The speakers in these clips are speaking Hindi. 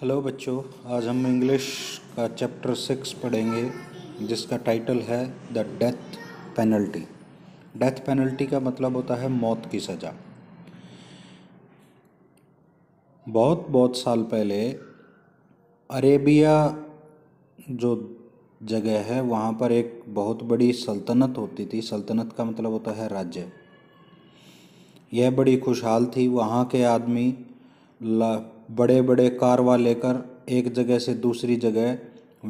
हेलो बच्चों आज हम इंग्लिश का चैप्टर सिक्स पढ़ेंगे जिसका टाइटल है the death penalty death penalty का मतलब होता है मौत की सज़ा बहुत बहुत साल पहले अरेबिया जो जगह है वहाँ पर एक बहुत बड़ी सल्तनत होती थी सल्तनत का मतलब होता है राज्य यह बड़ी खुशहाल थी वहाँ के आदमी बड़े बड़े कारवा लेकर एक जगह से दूसरी जगह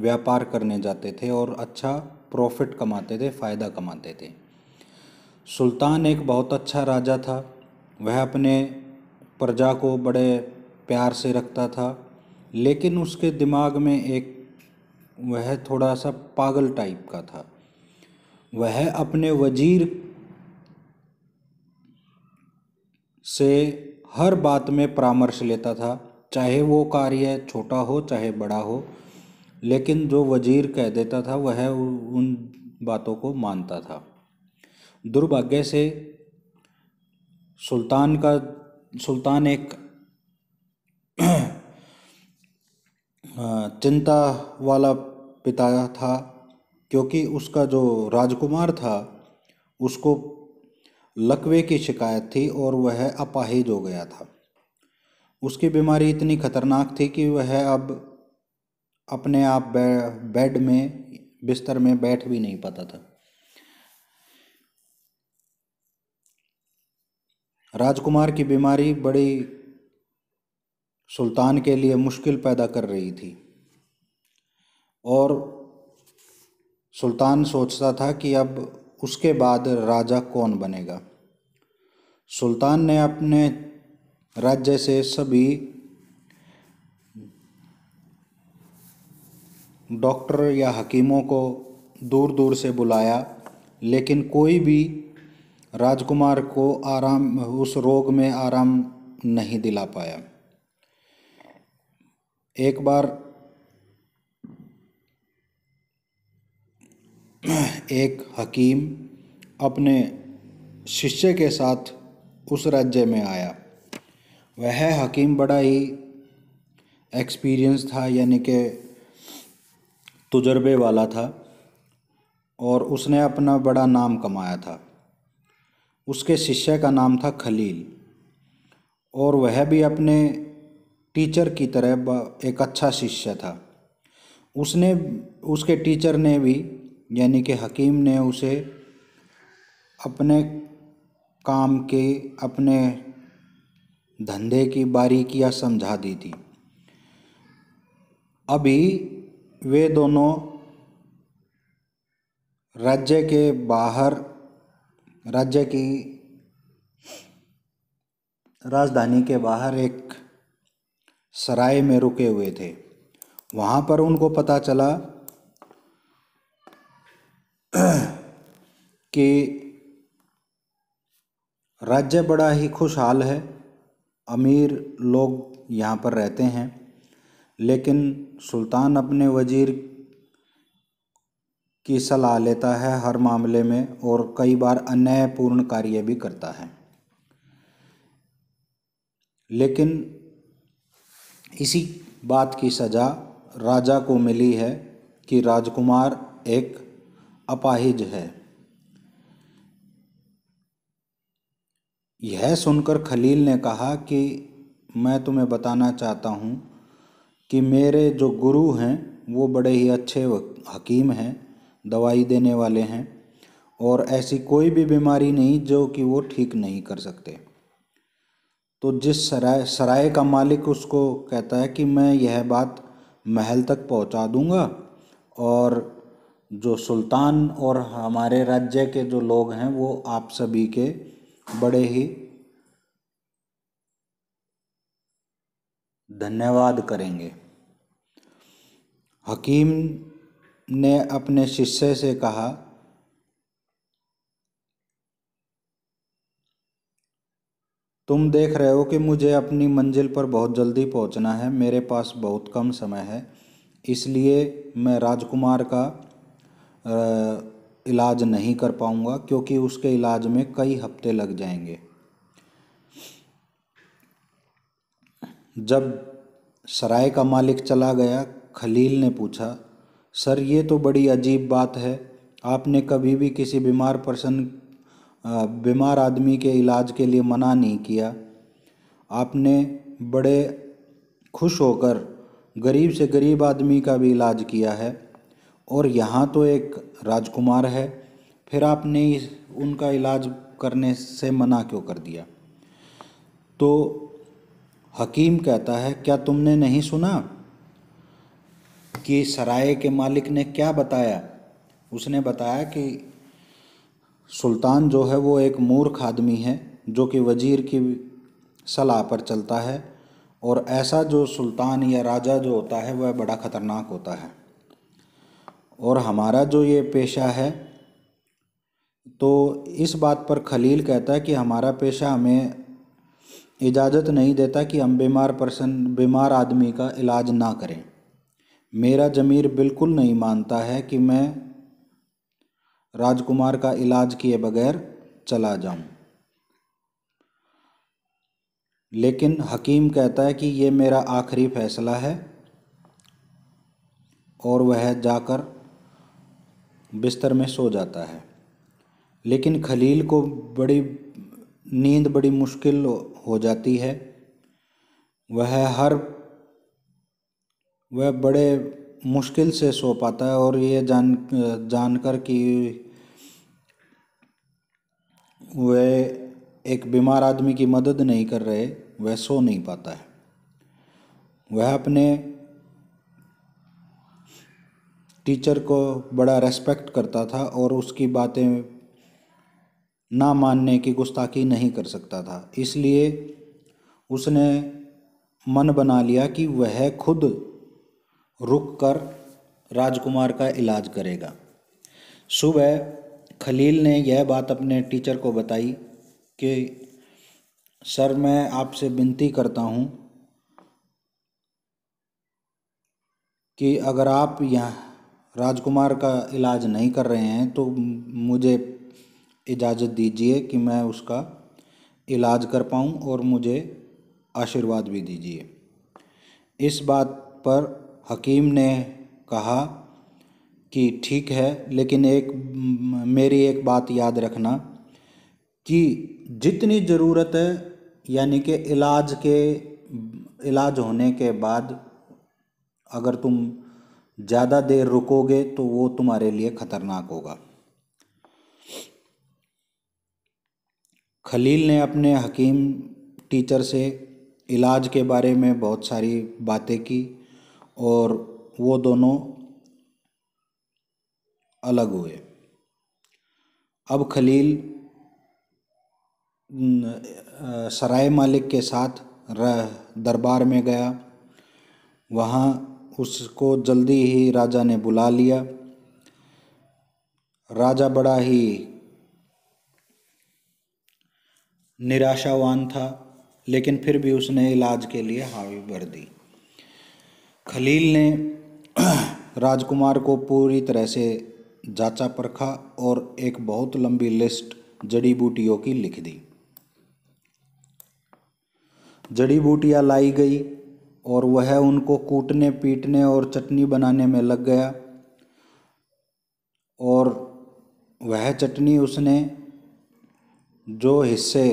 व्यापार करने जाते थे और अच्छा प्रॉफिट कमाते थे फ़ायदा कमाते थे सुल्तान एक बहुत अच्छा राजा था वह अपने प्रजा को बड़े प्यार से रखता था लेकिन उसके दिमाग में एक वह थोड़ा सा पागल टाइप का था वह अपने वजीर से हर बात में परामर्श लेता था चाहे वो कार्य छोटा हो चाहे बड़ा हो लेकिन जो वजीर कह देता था वह उन बातों को मानता था दुर्भाग्य से सुल्तान का सुल्तान एक चिंता वाला पिता था क्योंकि उसका जो राजकुमार था उसको लकवे की शिकायत थी और वह अपाहिज हो गया था उसकी बीमारी इतनी खतरनाक थी कि वह अब अपने आप बेड में बिस्तर में बैठ भी नहीं पाता था राजकुमार की बीमारी बड़ी सुल्तान के लिए मुश्किल पैदा कर रही थी और सुल्तान सोचता था कि अब उसके बाद राजा कौन बनेगा सुल्तान ने अपने राज्य से सभी डॉक्टर या हकीमों को दूर दूर से बुलाया लेकिन कोई भी राजकुमार को आराम उस रोग में आराम नहीं दिला पाया एक बार एक हकीम अपने शिष्य के साथ उस राज्य में आया वह हकीम बड़ा ही एक्सपीरियंस था यानी कि तजर्बे वाला था और उसने अपना बड़ा नाम कमाया था उसके शिष्य का नाम था खलील और वह भी अपने टीचर की तरह एक अच्छा शिष्य था उसने उसके टीचर ने भी यानी कि हकीम ने उसे अपने काम के अपने धंधे की बारीकियां समझा दी थी अभी वे दोनों राज्य के बाहर राज्य की राजधानी के बाहर एक सराय में रुके हुए थे वहाँ पर उनको पता चला कि राज्य बड़ा ही खुशहाल है अमीर लोग यहाँ पर रहते हैं लेकिन सुल्तान अपने वज़ीर की सलाह लेता है हर मामले में और कई बार अन्यायपूर्ण कार्य भी करता है लेकिन इसी बात की सज़ा राजा को मिली है कि राजकुमार एक अपाहिज है यह सुनकर खलील ने कहा कि मैं तुम्हें बताना चाहता हूँ कि मेरे जो गुरु हैं वो बड़े ही अच्छे हकीम हैं दवाई देने वाले हैं और ऐसी कोई भी बीमारी नहीं जो कि वो ठीक नहीं कर सकते तो जिस सराय सराय का मालिक उसको कहता है कि मैं यह बात महल तक पहुंचा दूंगा और जो सुल्तान और हमारे राज्य के जो लोग हैं वो आप सभी के बड़े ही धन्यवाद करेंगे हकीम ने अपने शिष्य से कहा तुम देख रहे हो कि मुझे अपनी मंजिल पर बहुत जल्दी पहुंचना है मेरे पास बहुत कम समय है इसलिए मैं राजकुमार का इलाज नहीं कर पाऊँगा क्योंकि उसके इलाज में कई हफ्ते लग जाएंगे जब सराय का मालिक चला गया खलील ने पूछा सर ये तो बड़ी अजीब बात है आपने कभी भी किसी बीमार पर्सन बीमार आदमी के इलाज के लिए मना नहीं किया आपने बड़े खुश होकर गरीब से गरीब आदमी का भी इलाज किया है और यहाँ तो एक राजकुमार है फिर आपने उनका इलाज करने से मना क्यों कर दिया तो हकीम कहता है क्या तुमने नहीं सुना कि सराय के मालिक ने क्या बताया उसने बताया कि सुल्तान जो है वो एक मूर्ख आदमी है जो कि वजीर की सलाह पर चलता है और ऐसा जो सुल्तान या राजा जो होता है वह बड़ा ख़तरनाक होता है और हमारा जो ये पेशा है तो इस बात पर खलील कहता है कि हमारा पेशा हमें इजाज़त नहीं देता कि हम बीमार पर्सन बीमार आदमी का इलाज ना करें मेरा जमीर बिल्कुल नहीं मानता है कि मैं राजकुमार का इलाज किए बगैर चला जाऊं। लेकिन हकीम कहता है कि ये मेरा आखिरी फैसला है और वह जाकर बिस्तर में सो जाता है लेकिन खलील को बड़ी नींद बड़ी मुश्किल हो जाती है वह हर वह बड़े मुश्किल से सो पाता है और ये जान जानकर कि वह एक बीमार आदमी की मदद नहीं कर रहे वह सो नहीं पाता है वह अपने टीचर को बड़ा रेस्पेक्ट करता था और उसकी बातें ना मानने की गुस्ताखी नहीं कर सकता था इसलिए उसने मन बना लिया कि वह खुद रुक कर राजकुमार का इलाज करेगा सुबह खलील ने यह बात अपने टीचर को बताई कि सर मैं आपसे विनती करता हूँ कि अगर आप यहाँ राजकुमार का इलाज नहीं कर रहे हैं तो मुझे इजाज़त दीजिए कि मैं उसका इलाज कर पाऊँ और मुझे आशीर्वाद भी दीजिए इस बात पर हकीम ने कहा कि ठीक है लेकिन एक मेरी एक बात याद रखना कि जितनी ज़रूरत है यानी कि इलाज के इलाज होने के बाद अगर तुम ज़्यादा देर रुकोगे तो वो तुम्हारे लिए खतरनाक होगा खलील ने अपने हकीम टीचर से इलाज के बारे में बहुत सारी बातें की और वो दोनों अलग हुए अब खलील सराय मालिक के साथ दरबार में गया वहाँ उसको जल्दी ही राजा ने बुला लिया राजा बड़ा ही निराशावान था लेकिन फिर भी उसने इलाज के लिए हावी भर दी खलील ने राजकुमार को पूरी तरह से जाचा परखा और एक बहुत लंबी लिस्ट जड़ी बूटियों की लिख दी जड़ी बूटियाँ लाई गई और वह उनको कूटने पीटने और चटनी बनाने में लग गया और वह चटनी उसने जो हिस्से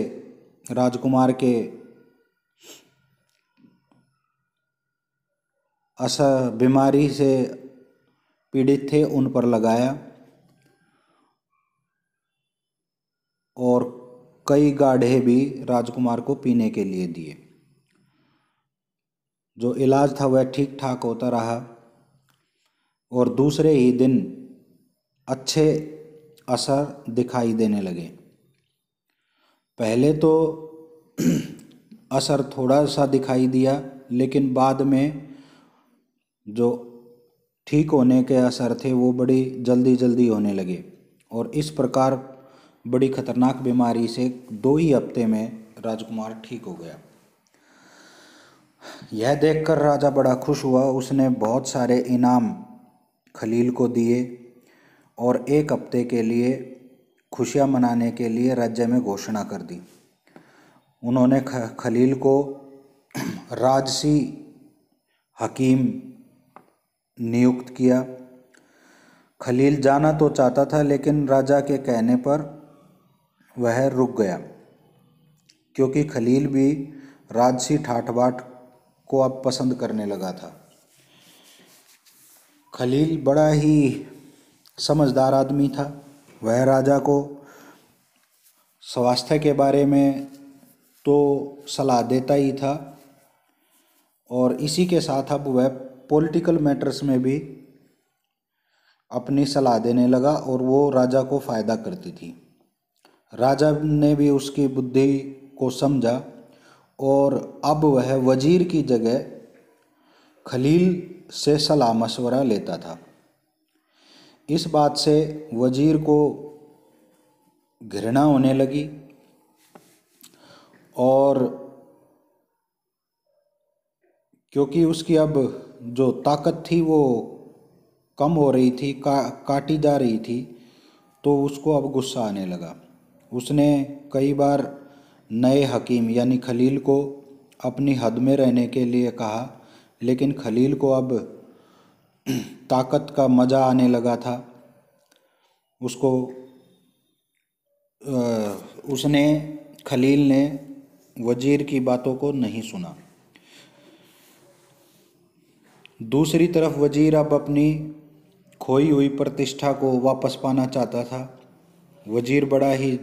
राजकुमार के अस बीमारी से पीड़ित थे उन पर लगाया और कई गाढ़े भी राजकुमार को पीने के लिए दिए जो इलाज था वह ठीक ठाक होता रहा और दूसरे ही दिन अच्छे असर दिखाई देने लगे पहले तो असर थोड़ा सा दिखाई दिया लेकिन बाद में जो ठीक होने के असर थे वो बड़ी जल्दी जल्दी होने लगे और इस प्रकार बड़ी खतरनाक बीमारी से दो ही हफ्ते में राजकुमार ठीक हो गया यह देखकर राजा बड़ा खुश हुआ उसने बहुत सारे इनाम खलील को दिए और एक हफ्ते के लिए खुशियाँ मनाने के लिए राज्य में घोषणा कर दी उन्होंने खलील को राजसी हकीम नियुक्त किया खलील जाना तो चाहता था लेकिन राजा के कहने पर वह रुक गया क्योंकि खलील भी राजसी ठाठवाठ को अब पसंद करने लगा था खलील बड़ा ही समझदार आदमी था वह राजा को स्वास्थ्य के बारे में तो सलाह देता ही था और इसी के साथ अब वह पॉलिटिकल मैटर्स में भी अपनी सलाह देने लगा और वो राजा को फ़ायदा करती थी राजा ने भी उसकी बुद्धि को समझा और अब वह वजीर की जगह खलील से सलाह मशवरा लेता था इस बात से वजीर को घृणा होने लगी और क्योंकि उसकी अब जो ताकत थी वो कम हो रही थी का काटी जा रही थी तो उसको अब गुस्सा आने लगा उसने कई बार नए हकीम यानी खलील को अपनी हद में रहने के लिए कहा लेकिन खलील को अब ताकत का मज़ा आने लगा था उसको उसने खलील ने वजीर की बातों को नहीं सुना दूसरी तरफ वजीर अब अपनी खोई हुई प्रतिष्ठा को वापस पाना चाहता था वजीर बड़ा ही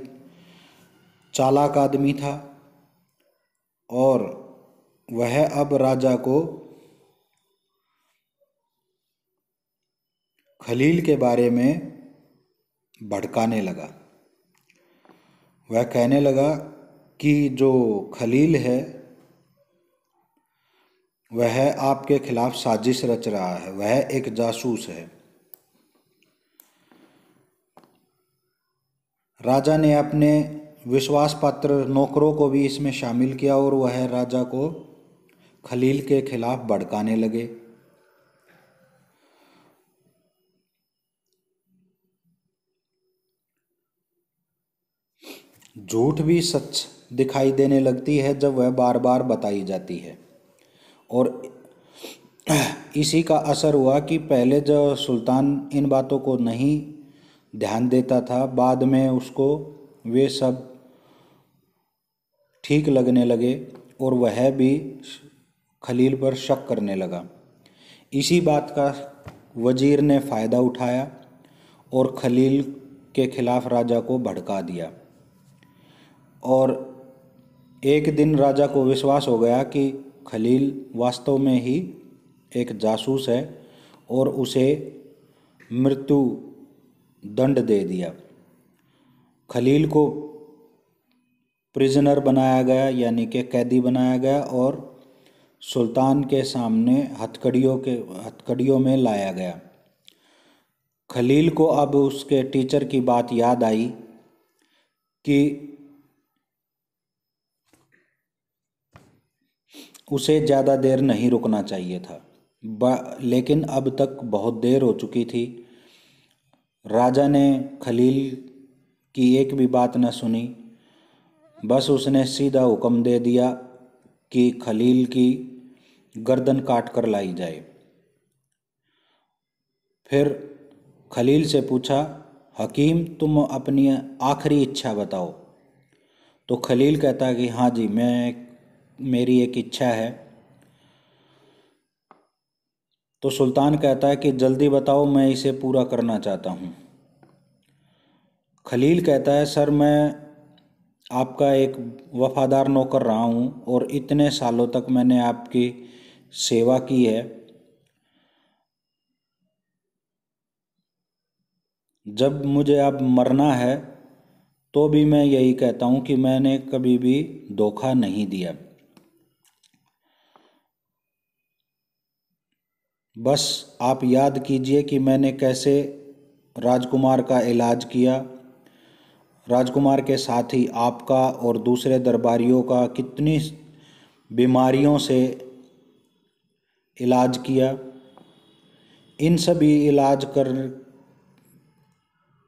चालाक आदमी था और वह अब राजा को खलील के बारे में भड़काने लगा वह कहने लगा कि जो खलील है वह आपके खिलाफ साजिश रच रहा है वह एक जासूस है राजा ने अपने विश्वास पात्र नौकरों को भी इसमें शामिल किया और वह राजा को खलील के खिलाफ भड़काने लगे झूठ भी सच दिखाई देने लगती है जब वह बार बार बताई जाती है और इसी का असर हुआ कि पहले जब सुल्तान इन बातों को नहीं ध्यान देता था बाद में उसको वे सब ठीक लगने लगे और वह भी खलील पर शक करने लगा इसी बात का वजीर ने फ़ायदा उठाया और खलील के खिलाफ राजा को भड़का दिया और एक दिन राजा को विश्वास हो गया कि खलील वास्तव में ही एक जासूस है और उसे मृत्यु दंड दे दिया खलील को प्रिजनर बनाया गया यानी कि कैदी बनाया गया और सुल्तान के सामने हथकड़ियों के हथकड़ियों में लाया गया खलील को अब उसके टीचर की बात याद आई कि उसे ज़्यादा देर नहीं रुकना चाहिए था लेकिन अब तक बहुत देर हो चुकी थी राजा ने खलील की एक भी बात न सुनी बस उसने सीधा हुक्म दे दिया कि खलील की गर्दन काट कर लाई जाए फिर खलील से पूछा हकीम तुम अपनी आखिरी इच्छा बताओ तो खलील कहता कि हाँ जी मैं मेरी एक इच्छा है तो सुल्तान कहता है कि जल्दी बताओ मैं इसे पूरा करना चाहता हूँ खलील कहता है सर मैं आपका एक वफादार नौकर रहा हूँ और इतने सालों तक मैंने आपकी सेवा की है जब मुझे अब मरना है तो भी मैं यही कहता हूँ कि मैंने कभी भी धोखा नहीं दिया बस आप याद कीजिए कि मैंने कैसे राजकुमार का इलाज किया राजकुमार के साथ ही आपका और दूसरे दरबारियों का कितनी बीमारियों से इलाज किया इन सभी इलाज कर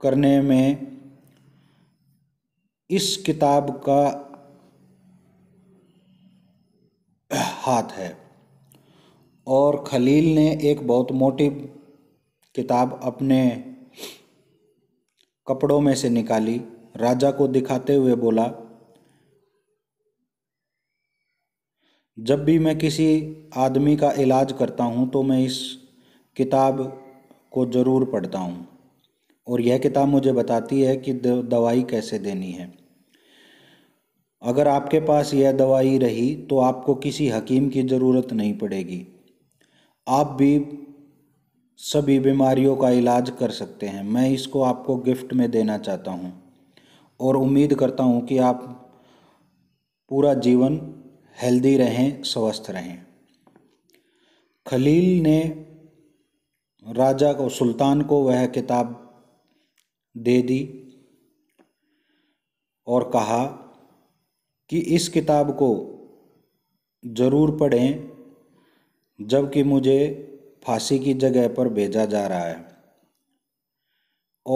करने में इस किताब का हाथ है और खलील ने एक बहुत मोटी किताब अपने कपड़ों में से निकाली राजा को दिखाते हुए बोला जब भी मैं किसी आदमी का इलाज करता हूँ तो मैं इस किताब को ज़रूर पढ़ता हूँ और यह किताब मुझे बताती है कि दवाई कैसे देनी है अगर आपके पास यह दवाई रही तो आपको किसी हकीम की ज़रूरत नहीं पड़ेगी आप भी सभी बीमारियों का इलाज कर सकते हैं मैं इसको आपको गिफ्ट में देना चाहता हूँ और उम्मीद करता हूँ कि आप पूरा जीवन हेल्दी रहें स्वस्थ रहें खलील ने राजा को सुल्तान को वह किताब दे दी और कहा कि इस किताब को ज़रूर पढ़ें जबकि मुझे फांसी की जगह पर भेजा जा रहा है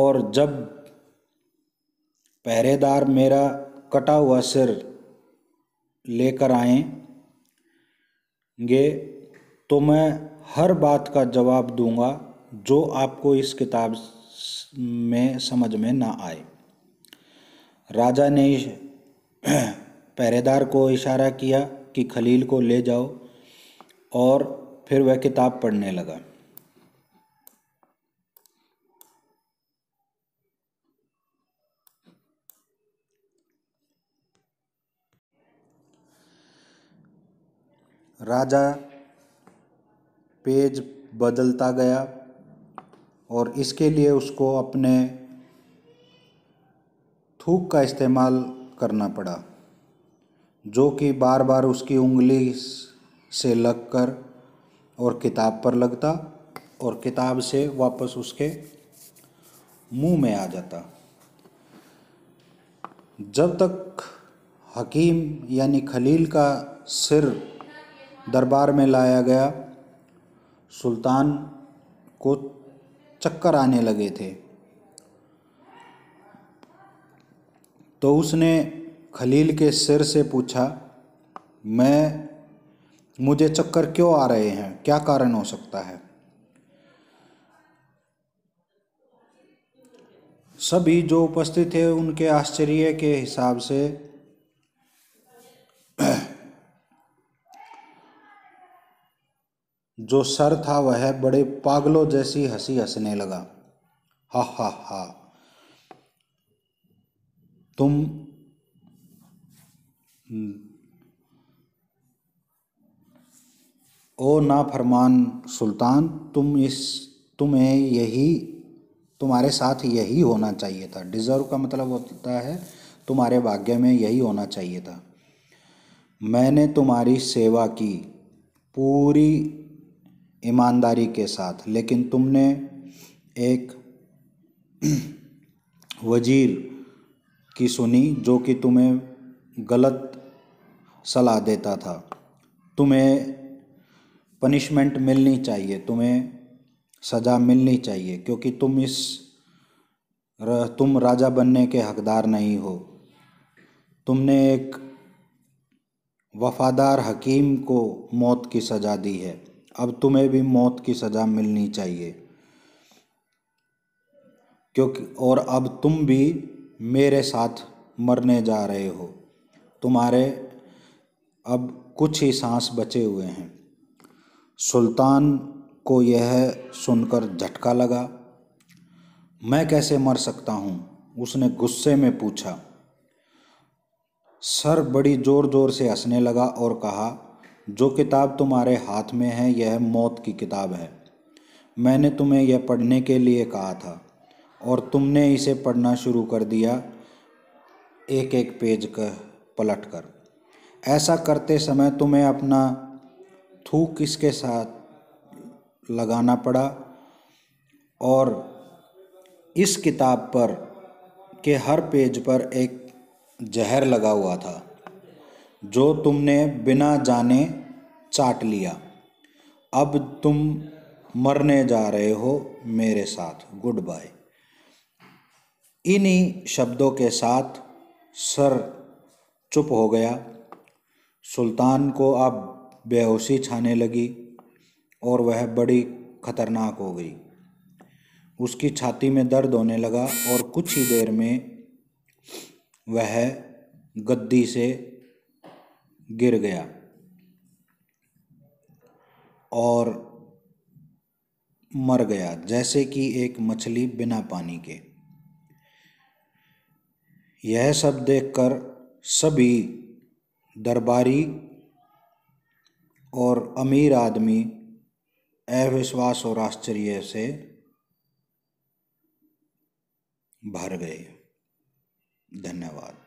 और जब पहरेदार मेरा कटा हुआ सिर लेकर आएंगे तो मैं हर बात का जवाब दूंगा जो आपको इस किताब में समझ में ना आए राजा ने पहरेदार को इशारा किया कि खलील को ले जाओ और फिर वह किताब पढ़ने लगा राजा पेज बदलता गया और इसके लिए उसको अपने थूक का इस्तेमाल करना पड़ा जो कि बार बार उसकी उंगली से लगकर और किताब पर लगता और किताब से वापस उसके मुंह में आ जाता जब तक हकीम यानी खलील का सिर दरबार में लाया गया सुल्तान को चक्कर आने लगे थे तो उसने खलील के सिर से पूछा मैं मुझे चक्कर क्यों आ रहे हैं क्या कारण हो सकता है सभी जो उपस्थित थे उनके आश्चर्य के हिसाब से जो सर था वह बड़े पागलों जैसी हंसी हंसने लगा हा हा हा तुम ओ ना फरमान सुल्तान तुम इस तुम्हें यही तुम्हारे साथ यही होना चाहिए था डिज़र्व का मतलब होता है तुम्हारे भाग्य में यही होना चाहिए था मैंने तुम्हारी सेवा की पूरी ईमानदारी के साथ लेकिन तुमने एक वजीर की सुनी जो कि तुम्हें गलत सलाह देता था तुम्हें पनिशमेंट मिलनी चाहिए तुम्हें सज़ा मिलनी चाहिए क्योंकि तुम इस तुम राजा बनने के हकदार नहीं हो तुमने एक वफादार हकीम को मौत की सज़ा दी है अब तुम्हें भी मौत की सज़ा मिलनी चाहिए क्योंकि और अब तुम भी मेरे साथ मरने जा रहे हो तुम्हारे अब कुछ ही सांस बचे हुए हैं सुल्तान को यह सुनकर झटका लगा मैं कैसे मर सकता हूँ उसने गुस्से में पूछा सर बड़ी ज़ोर ज़ोर से हंसने लगा और कहा जो किताब तुम्हारे हाथ में है यह मौत की किताब है मैंने तुम्हें यह पढ़ने के लिए कहा था और तुमने इसे पढ़ना शुरू कर दिया एक एक पेज का पलट कर ऐसा करते समय तुम्हें अपना थूक किसके साथ लगाना पड़ा और इस किताब पर के हर पेज पर एक जहर लगा हुआ था जो तुमने बिना जाने चाट लिया अब तुम मरने जा रहे हो मेरे साथ गुड बाय इन्हीं शब्दों के साथ सर चुप हो गया सुल्तान को अब बेहोशी छाने लगी और वह बड़ी खतरनाक हो गई उसकी छाती में दर्द होने लगा और कुछ ही देर में वह गद्दी से गिर गया और मर गया जैसे कि एक मछली बिना पानी के यह सब देखकर सभी दरबारी और अमीर आदमी अविश्वास और आश्चर्य से भर गए धन्यवाद